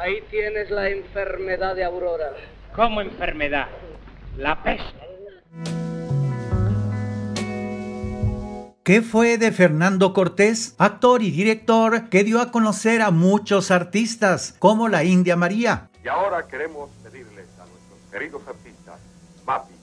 Ahí tienes la enfermedad de Aurora. ¿Cómo enfermedad? La peste. ¿Qué fue de Fernando Cortés, actor y director que dio a conocer a muchos artistas, como la India María? Y ahora queremos pedirles a nuestros queridos artistas, Mapi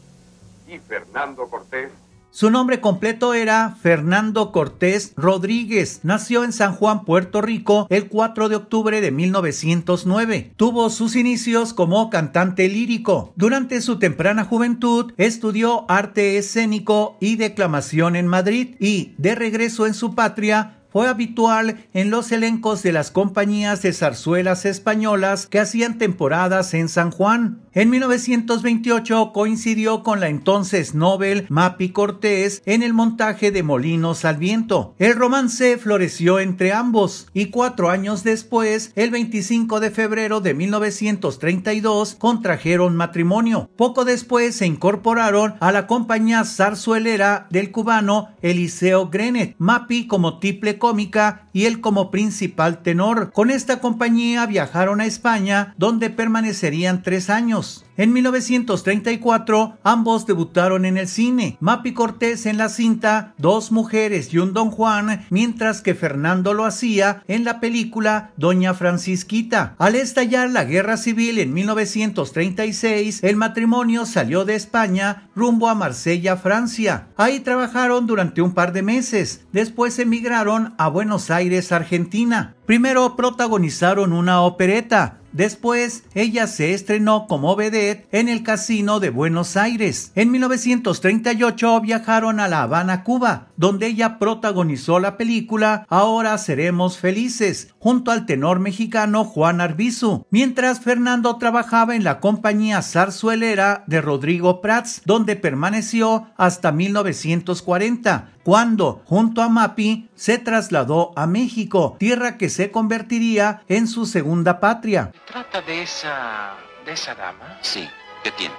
y Fernando Cortés, su nombre completo era Fernando Cortés Rodríguez. Nació en San Juan, Puerto Rico, el 4 de octubre de 1909. Tuvo sus inicios como cantante lírico. Durante su temprana juventud, estudió arte escénico y declamación en Madrid y, de regreso en su patria, fue habitual en los elencos de las compañías de zarzuelas españolas que hacían temporadas en San Juan. En 1928 coincidió con la entonces Nobel Mapi Cortés en el montaje de Molinos al Viento. El romance floreció entre ambos y cuatro años después, el 25 de febrero de 1932, contrajeron matrimonio. Poco después se incorporaron a la compañía zarzuelera del cubano Eliseo Grenet, Mapi como triple cómica y él como principal tenor. Con esta compañía viajaron a España, donde permanecerían tres años. En 1934 ambos debutaron en el cine, Mapi Cortés en la cinta Dos mujeres y un Don Juan, mientras que Fernando lo hacía en la película Doña Francisquita. Al estallar la guerra civil en 1936, el matrimonio salió de España rumbo a Marsella, Francia. Ahí trabajaron durante un par de meses, después emigraron a Buenos Aires, Argentina. Primero protagonizaron una opereta, Después, ella se estrenó como vedette en el Casino de Buenos Aires. En 1938 viajaron a La Habana, Cuba, donde ella protagonizó la película Ahora seremos felices, junto al tenor mexicano Juan Arbizu, mientras Fernando trabajaba en la compañía zarzuelera de Rodrigo Prats, donde permaneció hasta 1940, cuando, junto a Mapi, se trasladó a México, tierra que se convertiría en su segunda patria trata de esa... de esa dama? Sí. ¿Qué tiene?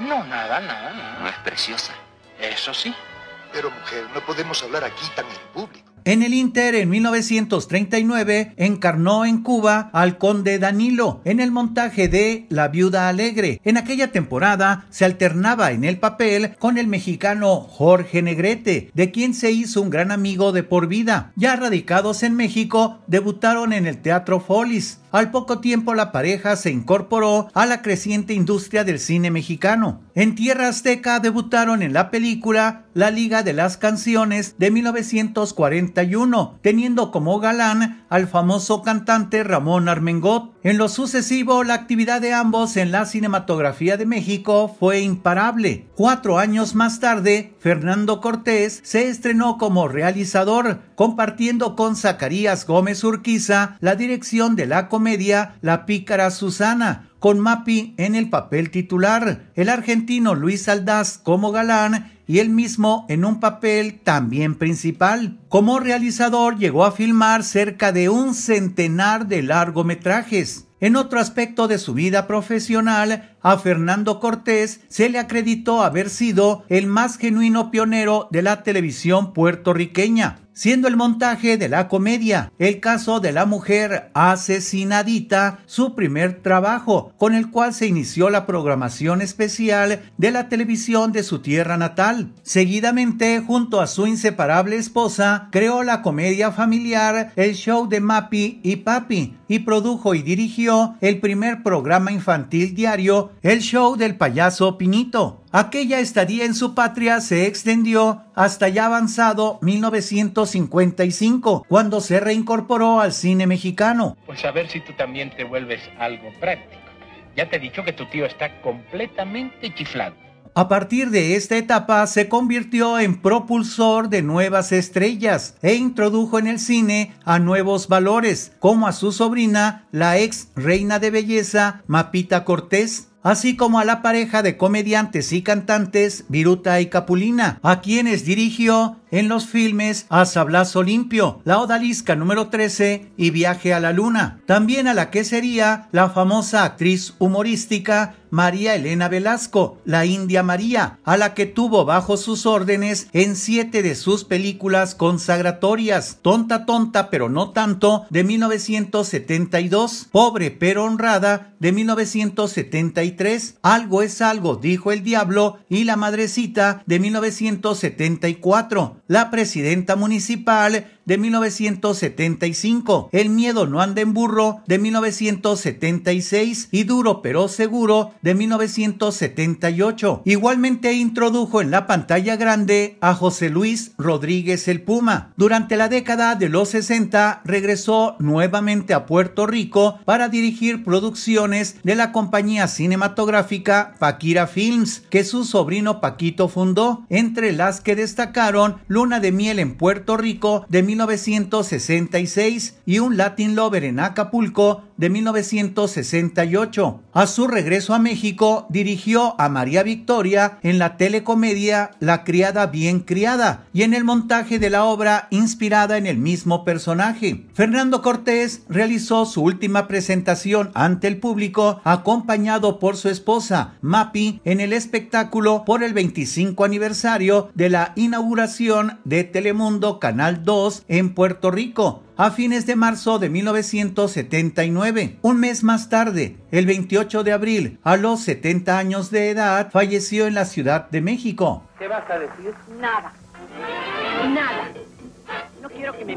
No, nada, nada. No es preciosa. Eso sí. Pero mujer, no podemos hablar aquí tan en público. En el Inter, en 1939, encarnó en Cuba al conde Danilo en el montaje de La Viuda Alegre. En aquella temporada se alternaba en el papel con el mexicano Jorge Negrete, de quien se hizo un gran amigo de por vida. Ya radicados en México, debutaron en el Teatro Folis, al poco tiempo la pareja se incorporó a la creciente industria del cine mexicano. En Tierra Azteca debutaron en la película La Liga de las Canciones de 1941, teniendo como galán al famoso cantante Ramón Armengot. En lo sucesivo, la actividad de ambos en la cinematografía de México fue imparable. Cuatro años más tarde, Fernando Cortés se estrenó como realizador, compartiendo con Zacarías Gómez Urquiza la dirección de la comedia La Pícara Susana, con Mapi en el papel titular, el argentino Luis Aldaz como galán y él mismo en un papel también principal. Como realizador llegó a filmar cerca de un centenar de largometrajes. En otro aspecto de su vida profesional, a Fernando Cortés se le acreditó haber sido el más genuino pionero de la televisión puertorriqueña, siendo el montaje de la comedia El caso de la mujer asesinadita su primer trabajo, con el cual se inició la programación especial de la televisión de su tierra natal. Seguidamente, junto a su inseparable esposa, creó la comedia familiar El show de Mappy y Papi y produjo y dirigió el primer programa infantil diario, el show del payaso Pinito. Aquella estadía en su patria se extendió hasta ya avanzado 1955, cuando se reincorporó al cine mexicano. Pues a ver si tú también te vuelves algo práctico. Ya te he dicho que tu tío está completamente chiflado. A partir de esta etapa se convirtió en propulsor de nuevas estrellas e introdujo en el cine a nuevos valores, como a su sobrina, la ex reina de belleza Mapita Cortés, así como a la pareja de comediantes y cantantes Viruta y Capulina, a quienes dirigió en los filmes A Sablazo Limpio, La Odalisca número 13 y Viaje a la Luna, también a la que sería la famosa actriz humorística María Elena Velasco, la India María, a la que tuvo bajo sus órdenes en siete de sus películas consagratorias, Tonta Tonta pero no tanto, de 1972, Pobre pero honrada, de 1973, Algo es algo, dijo el diablo, y La Madrecita, de 1974 la presidenta municipal de 1975, El miedo no anda en burro de 1976 y Duro pero seguro de 1978. Igualmente introdujo en la pantalla grande a José Luis Rodríguez el Puma. Durante la década de los 60 regresó nuevamente a Puerto Rico para dirigir producciones de la compañía cinematográfica Paquira Films, que su sobrino Paquito fundó, entre las que destacaron Luna de Miel en Puerto Rico de 1966 y un Latin Lover en Acapulco de 1968. A su regreso a México, dirigió a María Victoria en la telecomedia La criada bien criada y en el montaje de la obra inspirada en el mismo personaje. Fernando Cortés realizó su última presentación ante el público acompañado por su esposa, Mapi, en el espectáculo por el 25 aniversario de la inauguración de Telemundo Canal 2 en Puerto Rico a fines de marzo de 1979. Un mes más tarde, el 28 de abril, a los 70 años de edad, falleció en la Ciudad de México. ¿Qué vas a decir? Nada. Nada. No quiero que me